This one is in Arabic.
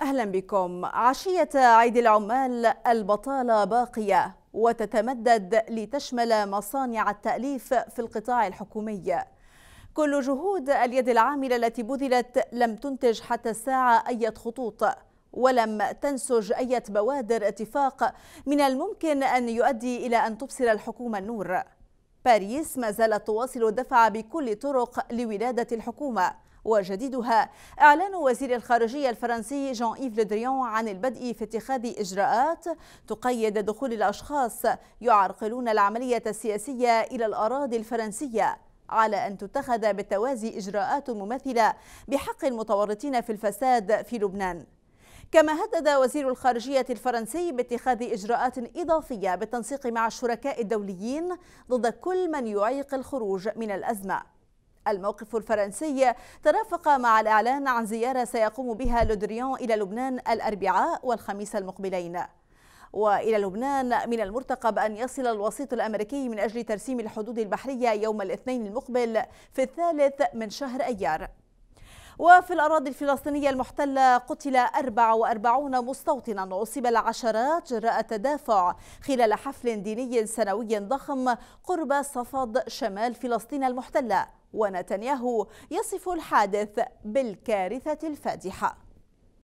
أهلا بكم عشية عيد العمال البطالة باقية وتتمدد لتشمل مصانع التأليف في القطاع الحكومي كل جهود اليد العاملة التي بذلت لم تنتج حتى الساعة أي خطوط ولم تنسج أي بوادر اتفاق من الممكن أن يؤدي إلى أن تبصر الحكومة النور باريس ما زالت تواصل الدفع بكل طرق لولادة الحكومة وجديدها إعلان وزير الخارجية الفرنسي جان إيف لودريون عن البدء في اتخاذ إجراءات تقيد دخول الأشخاص يعرقلون العملية السياسية إلى الأراضي الفرنسية على أن تتخذ بالتوازي إجراءات مماثلة بحق المتورطين في الفساد في لبنان كما هدد وزير الخارجية الفرنسي باتخاذ إجراءات إضافية بالتنسيق مع الشركاء الدوليين ضد كل من يعيق الخروج من الأزمة الموقف الفرنسي ترافق مع الإعلان عن زيارة سيقوم بها لودريان إلى لبنان الأربعاء والخميس المقبلين وإلى لبنان من المرتقب أن يصل الوسيط الأمريكي من أجل ترسيم الحدود البحرية يوم الاثنين المقبل في الثالث من شهر أيار وفي الأراضي الفلسطينية المحتلة قتل 44 مستوطنا وأصيب العشرات جراء تدافع خلال حفل ديني سنوي ضخم قرب صفد شمال فلسطين المحتلة ونتنياهو يصف الحادث بالكارثة الفادحة